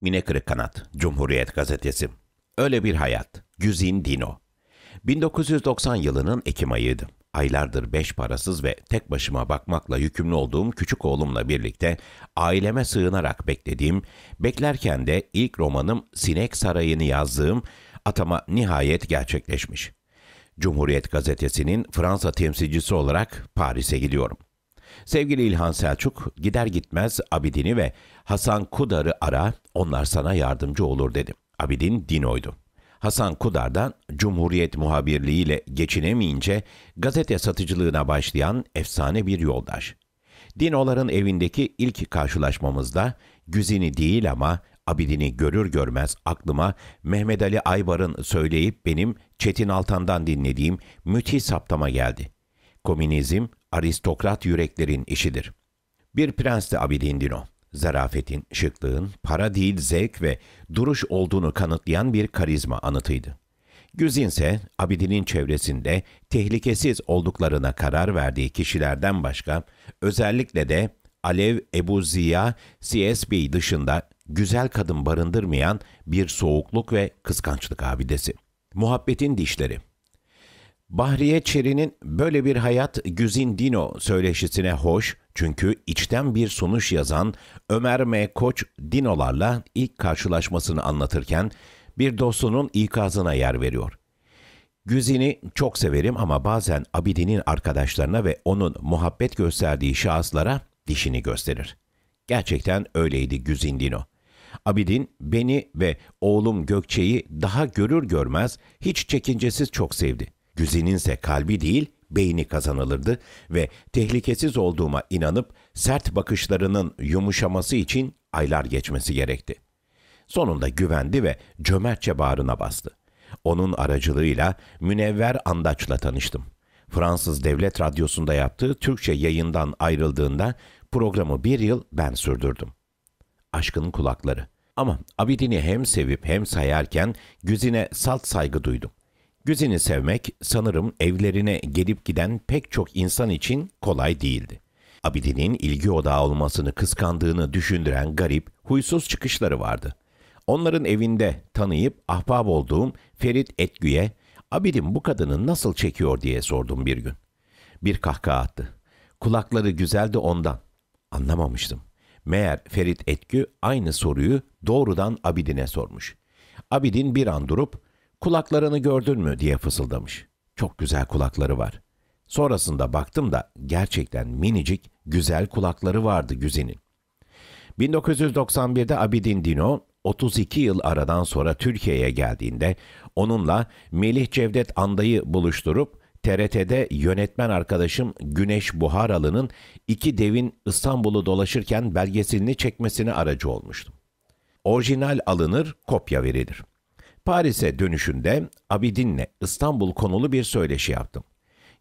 Mine Kırıkkanat, Cumhuriyet Gazetesi. Öyle bir hayat, Güzin Dino. 1990 yılının Ekim ayıydı. Aylardır beş parasız ve tek başıma bakmakla yükümlü olduğum küçük oğlumla birlikte aileme sığınarak beklediğim, beklerken de ilk romanım Sinek Sarayı'nı yazdığım atama nihayet gerçekleşmiş. Cumhuriyet Gazetesi'nin Fransa temsilcisi olarak Paris'e gidiyorum. Sevgili İlhan Selçuk gider gitmez Abidin'i ve Hasan Kudar'ı ara, onlar sana yardımcı olur dedi. Abidin Dino'ydu. Hasan Kudar'dan Cumhuriyet muhabirliğiyle geçinemeyince gazete satıcılığına başlayan efsane bir yoldaş. Dinoların evindeki ilk karşılaşmamızda Güzini değil ama Abidin'i görür görmez aklıma Mehmet Ali Aybar'ın söyleyip benim Çetin Altan'dan dinlediğim müthiş saptama geldi. Komünizm aristokrat yüreklerin işidir. Bir prensti Abidin Dino zarafetin, şıklığın, para değil zevk ve duruş olduğunu kanıtlayan bir karizma anıtıydı. Güzin ise Abidin'in çevresinde tehlikesiz olduklarına karar verdiği kişilerden başka özellikle de Alev Ebu Ziya CSB dışında güzel kadın barındırmayan bir soğukluk ve kıskançlık abidesi. Muhabbetin dişleri Bahriye Çeri'nin böyle bir hayat Güzin Dino söyleşisine hoş çünkü içten bir sonuç yazan Ömer M. Koç Dinolarla ilk karşılaşmasını anlatırken bir dostunun ikazına yer veriyor. Güzin'i çok severim ama bazen Abidin'in arkadaşlarına ve onun muhabbet gösterdiği şahıslara dişini gösterir. Gerçekten öyleydi Güzin Dino. Abidin beni ve oğlum Gökçe'yi daha görür görmez hiç çekincesiz çok sevdi. Güzininse kalbi değil, beyni kazanılırdı ve tehlikesiz olduğuma inanıp sert bakışlarının yumuşaması için aylar geçmesi gerekti. Sonunda güvendi ve cömertçe bağrına bastı. Onun aracılığıyla Münevver Andaç'la tanıştım. Fransız Devlet Radyosu'nda yaptığı Türkçe yayından ayrıldığında programı bir yıl ben sürdürdüm. Aşkın kulakları. Ama Abidin'i hem sevip hem sayarken Güzine salt saygı duydum. Güzin'i sevmek sanırım evlerine gelip giden pek çok insan için kolay değildi. Abidin'in ilgi odağı olmasını kıskandığını düşündüren garip, huysuz çıkışları vardı. Onların evinde tanıyıp ahbap olduğum Ferit Etgü'ye Abidin bu kadını nasıl çekiyor diye sordum bir gün. Bir kahkaha attı. Kulakları güzeldi ondan. Anlamamıştım. Meğer Ferit Etgü aynı soruyu doğrudan Abidin'e sormuş. Abidin bir an durup Kulaklarını gördün mü diye fısıldamış. Çok güzel kulakları var. Sonrasında baktım da gerçekten minicik güzel kulakları vardı Güzin'in. 1991'de Abidin Dino 32 yıl aradan sonra Türkiye'ye geldiğinde onunla Melih Cevdet Anday'ı buluşturup TRT'de yönetmen arkadaşım Güneş Buharalı'nın iki devin İstanbul'u dolaşırken belgeselini çekmesine aracı olmuştum. Orijinal alınır, kopya verilir. Paris'e dönüşünde Abidin'le İstanbul konulu bir söyleşi yaptım.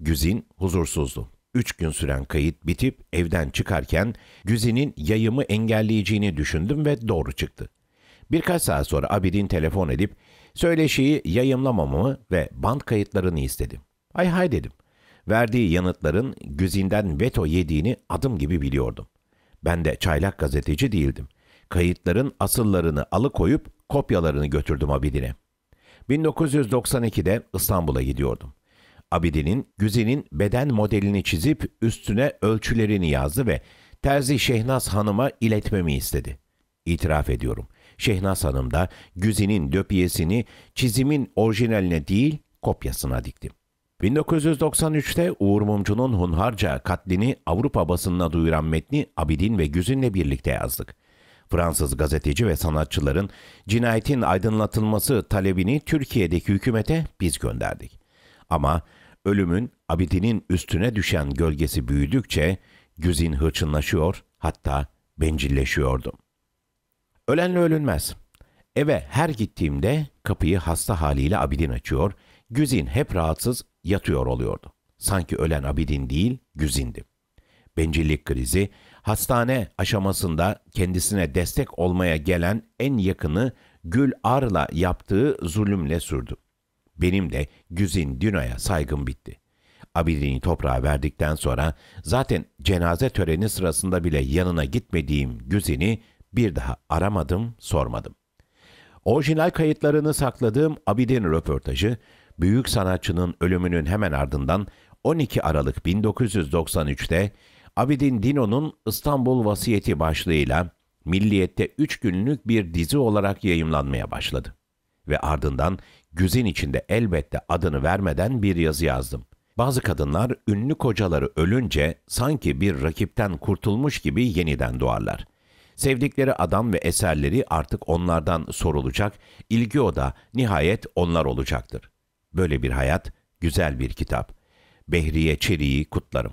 Güzin huzursuzdu. Üç gün süren kayıt bitip evden çıkarken Güzin'in yayımı engelleyeceğini düşündüm ve doğru çıktı. Birkaç saat sonra Abidin telefon edip söyleşiyi yayımlamamı ve band kayıtlarını istedim. Hay hay dedim. Verdiği yanıtların Güzin'den veto yediğini adım gibi biliyordum. Ben de çaylak gazeteci değildim kayıtların asıllarını alıkoyup kopyalarını götürdüm Abidin'e. 1992'de İstanbul'a gidiyordum. Abidin'in Güzin'in beden modelini çizip üstüne ölçülerini yazdı ve terzi Şehnaz Hanım'a iletmemi istedi. İtiraf ediyorum. Şehnaz Hanım da Güzin'in döpiyesini çizimin orijinaline değil kopyasına diktim. 1993'te Uğur Mumcu'nun Hunharca katlini Avrupa basınına duyuran metni Abidin ve Güzin'le birlikte yazdık. Fransız gazeteci ve sanatçıların cinayetin aydınlatılması talebini Türkiye'deki hükümete biz gönderdik. Ama ölümün Abidin'in üstüne düşen gölgesi büyüdükçe güzin hırçınlaşıyor hatta bencilleşiyordum. Ölenle ölünmez. Eve her gittiğimde kapıyı hasta haliyle Abidin açıyor, Güzin hep rahatsız yatıyor oluyordu. Sanki ölen Abidin değil, Güzin'di. Bencillik krizi Hastane aşamasında kendisine destek olmaya gelen en yakını Gül Ar'la yaptığı zulümle sürdü. Benim de Güzin Dino'ya saygım bitti. Abidin'i toprağa verdikten sonra zaten cenaze töreni sırasında bile yanına gitmediğim Güzin'i bir daha aramadım, sormadım. Orijinal kayıtlarını sakladığım Abidin röportajı, büyük sanatçının ölümünün hemen ardından 12 Aralık 1993'te Abidin Dino'nun İstanbul Vasiyeti başlığıyla Milliyet'te üç günlük bir dizi olarak yayımlanmaya başladı. Ve ardından güzin içinde elbette adını vermeden bir yazı yazdım. Bazı kadınlar ünlü kocaları ölünce sanki bir rakipten kurtulmuş gibi yeniden doğarlar. Sevdikleri adam ve eserleri artık onlardan sorulacak, ilgi o da nihayet onlar olacaktır. Böyle bir hayat, güzel bir kitap. Behriye Çelik'i kutlarım.